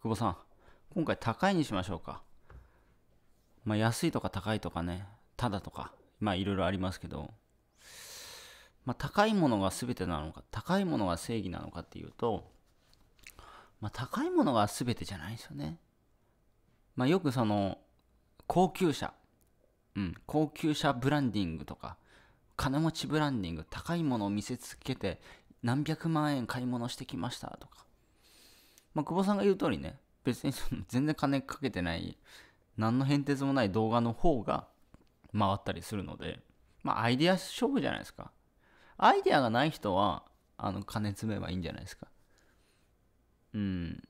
久保さん、今回高いにしましょうか。まあ、安いとか高いとかね、ただとか、まあ、いろいろありますけど、まあ、高いものが全てなのか、高いものが正義なのかっていうと、まあ、高いものが全てじゃないですよね。まあ、よくその、高級車、うん、高級車ブランディングとか、金持ちブランディング、高いものを見せつけて、何百万円買い物してきましたとか、まあ、久保さんが言う通りね、別にその 全然金かけてない、何の変哲もない動画の方が回ったりするので、まあ、アイディア勝負じゃないですか。アイデアがない人は、あの、金詰めばいいんじゃないですか。うん。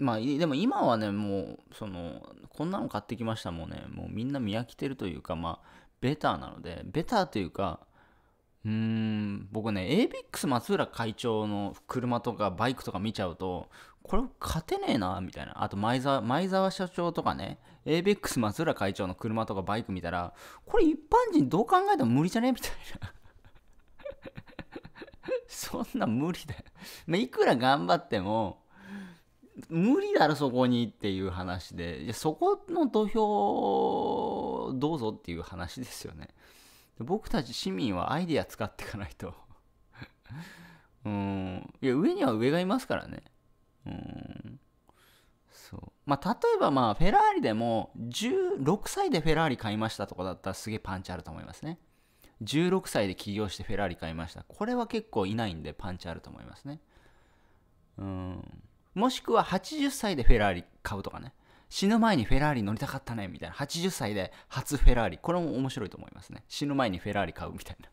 まあ、でも今はね、もう、その、こんなの買ってきましたもんね、もうみんな見飽きてるというか、まあ、ベターなので、ベターというか、うーん、僕ね ABEX 松浦会長の車とかバイクとか見ちゃうとこれ勝てねえなみたいなあと前澤前澤社長とかね ABEX 松浦会長の車とかバイク見たらこれ一般人どう考えても無理じゃねえみたいな そんな無理だよまあ、いくら頑張っても無理だろそこにっていう話でいやそこの土俵どうぞっていう話ですよね僕たち市民はアイデア使っていかないとうん。いや、上には上がいますからね。うん。そう。まあ、例えばまあ、フェラーリでも、16歳でフェラーリ買いましたとかだったらすげえパンチあると思いますね。16歳で起業してフェラーリ買いました。これは結構いないんでパンチあると思いますね。うん。もしくは80歳でフェラーリ買うとかね。死ぬ前にフェラーリ乗りたかったねみたいな。80歳で初フェラーリ。これも面白いと思いますね。死ぬ前にフェラーリ買うみたいな。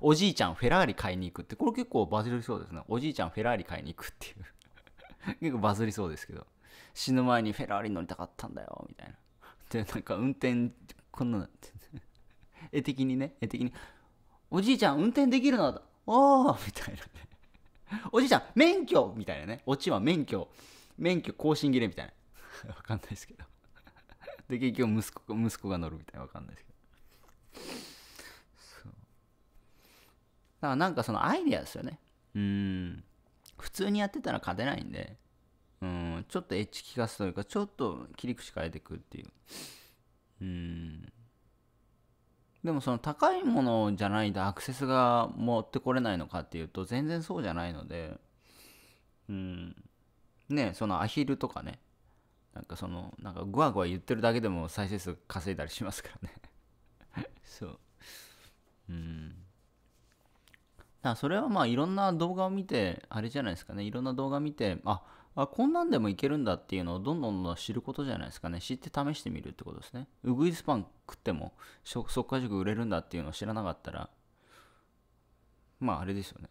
おじいちゃんフェラーリ買いに行くって、これ結構バズりそうですね。おじいちゃんフェラーリ買いに行くっていう 結構バズりそうですけど。死ぬ前にフェラーリ乗りたかったんだよ、みたいな。で、なんか運転、こんななっ 絵的にね、絵的に。おじいちゃん運転できるのだ。おーみたいなね。おじいちゃん免許みたいなね。オチは免許。免許更新切れみたいな。わかんないですけど。で、結局息子息子が乗るみたいな。わかんないですけど。からなんかそのアイデアですよね。うん。普通にやってたら勝てないんで、うん、ちょっとエッジ効かすというか、ちょっと切り口変えていくっていう。うん。でもその高いものじゃないとアクセスが持ってこれないのかっていうと全然そうじゃないので、うん。ね、そのアヒルとかね、なんかその、なんかグワグワ言ってるだけでも再生数稼いだりしますからねだそれはまあいろんな動画を見て、あれじゃないですかね、いろんな動画を見て、ああこんなんでもいけるんだっていうのをどんどんどん知ることじゃないですかね。知って試してみるってことですね。うぐいスパン食っても、速稼塾売れるんだっていうのを知らなかったら、まああれですよね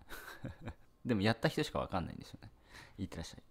でもやった人しかわかんないんですよね。いってらっしゃい。